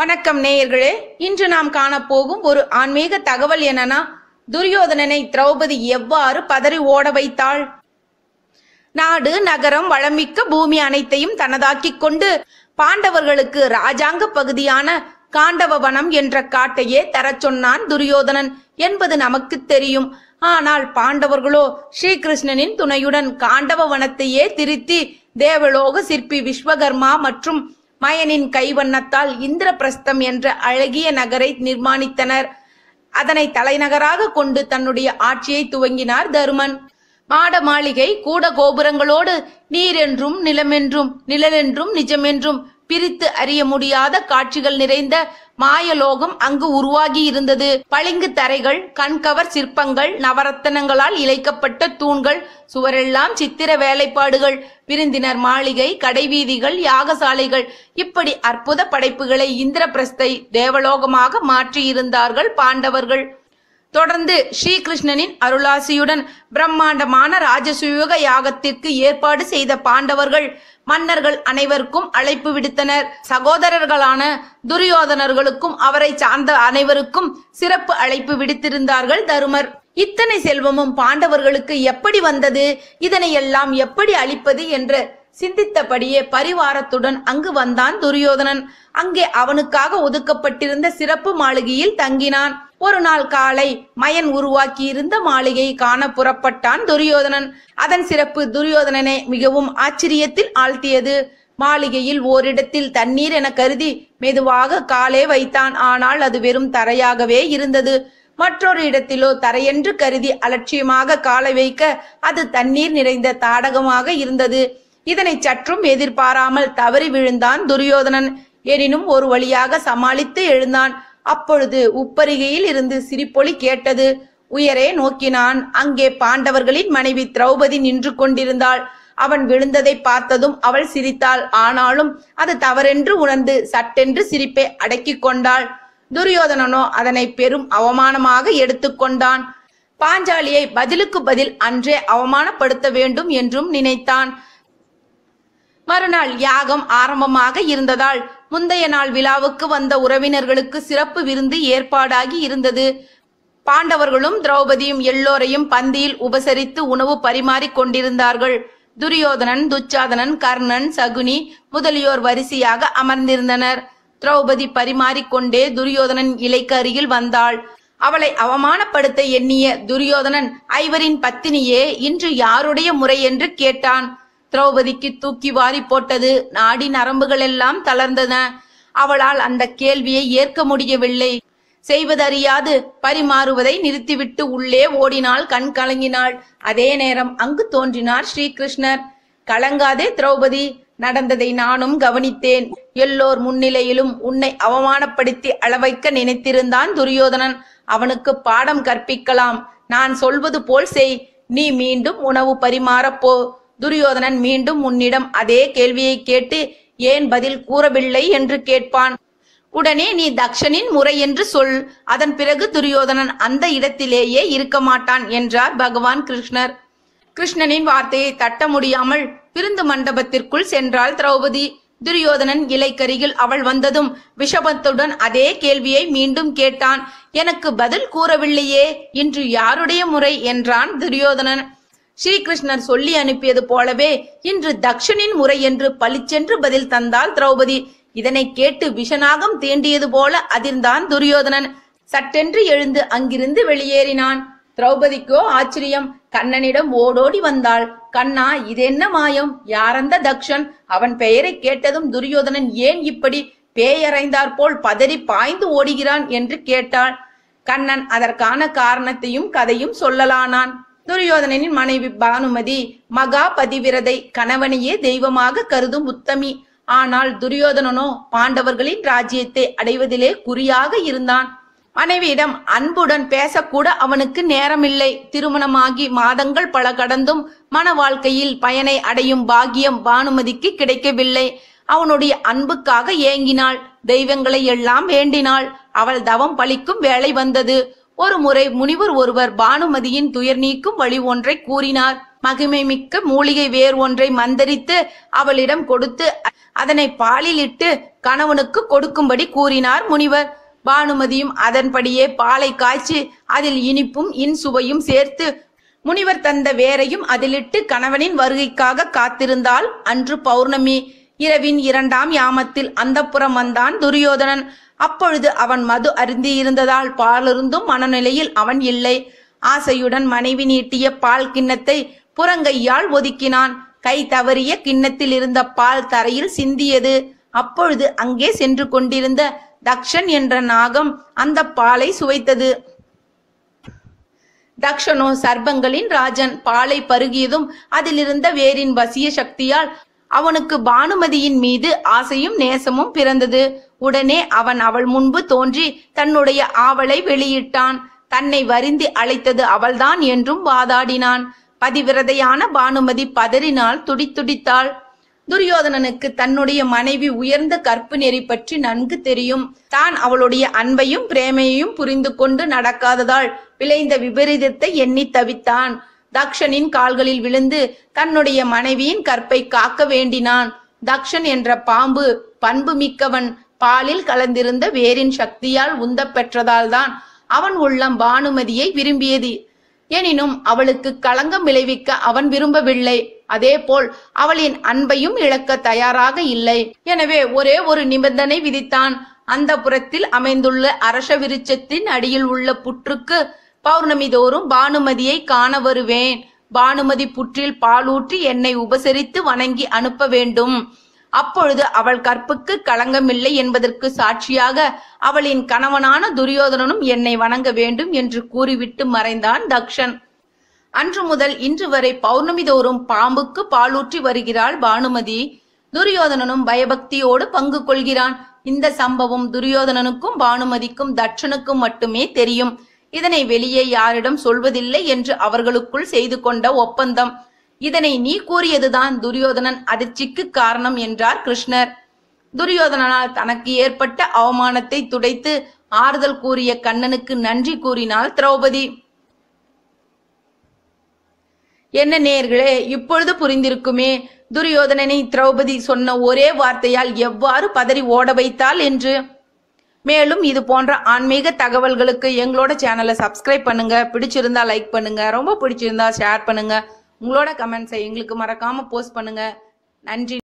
வணக்கம் நேயர்களே இன்று நாம் காணப்போகும் ஒரு ஆன்மீக தகவல் என்னன்னா துரியோதனனை திரௌபதி எவ்வாறு பதறி ஓட வைத்தாள் நாடு நகரம் வளமிக்க பூமி அனைத்தையும் தனதாக்கிக் கொண்டு பாண்டவர்களுக்கு ராஜாங்க பகுதியான காண்டவ வனம் என்ற காட்டையே தரச் சொன்னான் துரியோதனன் என்பது நமக்கு தெரியும் ஆனால் பாண்டவர்களோ ஸ்ரீகிருஷ்ணனின் துணையுடன் காண்டவ வனத்தையே திருத்தி தேவலோக சிற்பி விஸ்வகர்மா மற்றும் மயனின் கைவண்ணத்தால் இந்திரபிரஸ்தம் என்ற அழகிய நகரை நிர்மாணித்தனர் அதனை தலைநகராக கொண்டு தன்னுடைய ஆட்சியை துவங்கினார் தருமன் மாட மாளிகை கூட கோபுரங்களோடு நீரென்றும் நிலமென்றும் நிழலென்றும் நிஜமென்றும் பிரித்து அறிய முடியாத காட்சிகள் நிறைந்த மாயலோகம் அங்கு உருவாகி இருந்தது பளிங்கு தரைகள் கண்கவர் சிற்பங்கள் நவரத்தனங்களால் இழைக்கப்பட்ட தூண்கள் சுவரெல்லாம் சித்திர வேலைப்பாடுகள் விருந்தினர் மாளிகை கடைவீதிகள் யாகசாலைகள் இப்படி அற்புத படைப்புகளை இந்திரபிரஸ்தை தேவலோகமாக மாற்றியிருந்தார்கள் பாண்டவர்கள் தொடர்ந்து ஸ்ரீகிருஷ்ணனின் அருளாசியுடன் பிரம்மாண்டமான ராஜசுயோக யாகத்திற்கு ஏற்பாடு செய்த பாண்டவர்கள் மன்னர்கள் அனைவருக்கும் அழைப்பு விடுத்தனர் சகோதரர்களான துரியோதனர்களுக்கும் அவரை சார்ந்த அனைவருக்கும் சிறப்பு அழைப்பு விடுத்திருந்தார்கள் தருமர் இத்தனை செல்வமும் பாண்டவர்களுக்கு எப்படி வந்தது இதனை எல்லாம் எப்படி அளிப்பது என்று சிந்தித்தபடியே பரிவாரத்துடன் அங்கு வந்தான் துரியோதனன் அங்கே அவனுக்காக ஒதுக்கப்பட்டிருந்த சிறப்பு மாளிகையில் தங்கினான் ஒரு நாள் காலை மயன் உருவாக்கி இருந்த மாளிகை காண புறப்பட்டான் துரியோதனன் அதன் சிறப்பு துரியோதனனை மிகவும் ஆச்சரியத்தில் ஆழ்த்தியது மாளிகையில் ஓரிடத்தில் தண்ணீர் என கருதி மெதுவாக காலே வைத்தான் ஆனால் அது வெறும் தரையாகவே இருந்தது மற்றொரு இடத்திலோ தரையென்று கருதி அலட்சியமாக காலை வைக்க அது தண்ணீர் நிறைந்த தாடகமாக இருந்தது இதனை சற்றும் எதிர்பாராமல் தவறி விழுந்தான் துரியோதனன் எனினும் ஒரு வழியாக சமாளித்து எழுந்தான் அப்பொழுது உப்பரிகையில் இருந்து சிரிப்பொலி கேட்டது உயரே நோக்கினான் அங்கே பாண்டவர்களின் மனைவி திரௌபதி நின்று கொண்டிருந்தாள் அவன் விழுந்ததை பார்த்ததும் அவள் சிரித்தாள் ஆனாலும் அது தவறென்று உணர்ந்து சட்டென்று சிரிப்பை அடக்கிக் கொண்டாள் துரியோதனனோ அதனை பெரும் அவமானமாக எடுத்துக்கொண்டான் பாஞ்சாலியை பதிலுக்கு பதில் அன்றே அவமானப்படுத்த வேண்டும் என்றும் நினைத்தான் மறுநாள் யாகம் ஆரம்பமாக இருந்ததால் முந்தைய நாள் விழாவுக்கு வந்த உறவினர்களுக்கு சிறப்பு விருந்து ஏற்பாடாகி இருந்தது பாண்டவர்களும் திரௌபதியும் எல்லோரையும் பந்தியில் உபசரித்து உணவு பரிமாறிக் கொண்டிருந்தார்கள் துரியோதனன் துச்சாதனன் கர்ணன் சகுனி முதலியோர் வரிசையாக அமர்ந்திருந்தனர் திரௌபதி பரிமாறிக்கொண்டே துரியோதனன் இலைக்கு அருகில் வந்தாள் அவளை அவமானப்படுத்த எண்ணிய துரியோதனன் ஐவரின் பத்தினியே இன்று யாருடைய முறை என்று கேட்டான் திரௌபதிக்கு தூக்கி வாரி போட்டது நாடி நரம்புகள் எல்லாம் தளர்ந்தன அவளால் அந்த கேள்வியை ஏற்க முடியவில்லை செய்வதறியாது பரிமாறுவதை நிறுத்திவிட்டு உள்ளே ஓடினாள் கண் கலங்கினாள் அதே நேரம் அங்கு தோன்றினார் ஸ்ரீகிருஷ்ணர் கலங்காதே திரௌபதி நடந்ததை நானும் கவனித்தேன் எல்லோர் முன்னிலையிலும் உன்னை அவமானப்படுத்தி அளவைக்க நினைத்திருந்தான் துரியோதனன் அவனுக்கு பாடம் கற்பிக்கலாம் நான் சொல்வது போல் செய் நீ மீண்டும் உணவு பரிமாறப்போ துரியோதனன் மீண்டும் உன்னிடம் அதே கேள்வியை கேட்டு ஏன் பதில் கூறவில்லை என்று கேட்பான் உடனே நீ தக்ஷனின் முறை என்று சொல் அதன் பிறகு துரியோதனன் அந்த இடத்திலேயே இருக்க மாட்டான் என்றார் பகவான் கிருஷ்ணர் கிருஷ்ணனின் வார்த்தையை தட்ட முடியாமல் விருந்து மண்டபத்திற்குள் சென்றாள் திரௌபதி துரியோதனன் இலைக்கரியில் அவள் வந்ததும் விஷபத்துடன் அதே கேள்வியை மீண்டும் கேட்டான் எனக்கு பதில் கூறவில்லையே இன்று யாருடைய முறை என்றான் துரியோதனன் ஸ்ரீகிருஷ்ணர் சொல்லி அனுப்பியது போலவே இன்று தக்ஷனின் முறை என்று பளிச்சென்று பதில் தந்தால் திரௌபதி இதனை கேட்டு விஷனாகம் தேண்டியது போல அதிர்ந்தான் துரியோதனன் சட்டென்று எழுந்து அங்கிருந்து வெளியேறினான் திரௌபதிக்கோ ஆச்சரியம் கண்ணனிடம் ஓடோடி வந்தாள் கண்ணா இதென்ன மாயம் யாரந்த தக்ஷன் அவன் பெயரை கேட்டதும் துரியோதனன் ஏன் இப்படி பேயறைந்தாற்போல் பதறி பாய்ந்து ஓடுகிறான் என்று கேட்டாள் கண்ணன் அதற்கான காரணத்தையும் கதையும் சொல்லலானான் துரியோதனனின் மனைவி பானுமதி மகா பதிவிரதை கணவனையே தெய்வமாக கருதும் உத்தமி ஆனால் துரியோதனனோ பாண்டவர்களின் ராஜ்யத்தை அடைவதிலே குறியாக இருந்தான் மனைவியிடம் அன்புடன் பேசக்கூட அவனுக்கு நேரமில்லை திருமணமாகி மாதங்கள் பல கடந்தும் மன வாழ்க்கையில் பயனை அடையும் பாகியம் பானுமதிக்கு கிடைக்கவில்லை அவனுடைய அன்புக்காக ஏங்கினாள் தெய்வங்களை எல்லாம் வேண்டினாள் அவள் தவம் பழிக்கும் வேலை வந்தது ஒரு முறை முனிவர் ஒருவர் பானுமதியின் துயர் நீக்கும் வழி ஒன்றை கூறினார் மகிமை மிக்க மூலிகை வேர் ஒன்றை மந்தரித்து அவளிடம் கொடுத்து அதனை பாலில் இட்டு கணவனுக்கு கொடுக்கும்படி கூறினார் முனிவர் பானுமதியும் அதன்படியே பாலை காய்ச்சி அதில் இனிப்பும் இன்சுவையும் சேர்த்து முனிவர் தந்த வேரையும் அதிலிட்டு கணவனின் வருகைக்காக காத்திருந்தால் அன்று பௌர்ணமி இரவின் இரண்டாம் யாமத்தில் புறம் வந்தான் துரியோதனன் அப்பொழுது அவன் மது அருந்தியிருந்ததால் பாலிருந்தும் மனநிலையில் அவன் இல்லை ஆசையுடன் மனைவி நீட்டிய பால் கிண்ணத்தை புறங்கையால் ஒதுக்கினான் கை தவறிய கிண்ணத்தில் இருந்த பால் தரையில் சிந்தியது அப்பொழுது அங்கே சென்று கொண்டிருந்த தக்ஷன் என்ற நாகம் அந்த பாலை சுவைத்தது தக்ஷனோ சர்பங்களின் ராஜன் பாலை பருகியதும் அதிலிருந்த வேரின் வசிய சக்தியால் அவனுக்கு பானுமதியின் மீது ஆசையும் நேசமும் பிறந்தது உடனே அவன் அவள் முன்பு தோன்றி தன்னுடைய ஆவலை வெளியிட்டான் தன்னை வருந்தி அழைத்தது அவள்தான் என்றும் வாதாடினான் பதிவிரதையான பானுமதி பதறினால் துடித்துடித்தாள் துரியோதனனுக்கு தன்னுடைய மனைவி உயர்ந்த கற்பு நெறி பற்றி நன்கு தெரியும் தான் அவளுடைய அன்பையும் பிரேமையையும் புரிந்து கொண்டு நடக்காததால் விளைந்த விபரீதத்தை எண்ணி தவித்தான் தக்ஷனின் கால்களில் விழுந்து தன்னுடைய மனைவியின் கற்பை காக்க வேண்டினான் தக்ஷன் என்ற பாம்பு பண்பு மிக்கவன் பாலில் கலந்திருந்த வேரின் சக்தியால் உந்தப் பெற்றதால்தான் அவன் உள்ளம் பானுமதியை விரும்பியது எனினும் அவளுக்கு களங்கம் விளைவிக்க அவன் விரும்பவில்லை அதேபோல் அவளின் அன்பையும் இழக்க தயாராக இல்லை எனவே ஒரே ஒரு நிபந்தனை விதித்தான் அந்த புறத்தில் அமைந்துள்ள அரச விருச்சத்தின் அடியில் உள்ள புற்றுக்கு பௌர்ணமி தோறும் பானுமதியை காண வருவேன் பானுமதி புற்றில் பாலூற்றி என்னை உபசரித்து வணங்கி அனுப்ப வேண்டும் அப்பொழுது அவள் கற்புக்கு களங்கமில்லை என்பதற்கு சாட்சியாக அவளின் கணவனான துரியோதனனும் என்னை வணங்க வேண்டும் என்று கூறிவிட்டு மறைந்தான் தக்ஷன் அன்று முதல் இன்று வரை பௌர்ணமி தோறும் பாம்புக்கு பாலூற்றி வருகிறாள் பானுமதி துரியோதனனும் பயபக்தியோடு பங்கு கொள்கிறான் இந்த சம்பவம் துரியோதனனுக்கும் பானுமதிக்கும் தட்சனுக்கும் மட்டுமே தெரியும் இதனை வெளியே யாரிடம் சொல்வதில்லை என்று அவர்களுக்குள் செய்து கொண்ட ஒப்பந்தம் இதனை நீ கூறியதுதான் துரியோதனன் அதிர்ச்சிக்கு காரணம் என்றார் கிருஷ்ணர் துரியோதனனால் தனக்கு ஏற்பட்ட அவமானத்தை துடைத்து ஆறுதல் கூறிய கண்ணனுக்கு நன்றி கூறினாள் திரௌபதி என்ன நேர்களே இப்பொழுது புரிந்திருக்குமே துரியோதனனை திரௌபதி சொன்ன ஒரே வார்த்தையால் எவ்வாறு பதறி ஓட வைத்தாள் என்று மேலும் இது போன்ற ஆன்மீக தகவல்களுக்கு எங்களோட சேனலை சப்ஸ்கிரைப் பண்ணுங்க பிடிச்சிருந்தா லைக் பண்ணுங்க ரொம்ப பிடிச்சிருந்தா ஷேர் பண்ணுங்க உங்களோட கமெண்ட்ஸை எங்களுக்கு மறக்காமல் போஸ்ட் பண்ணுங்க நன்றி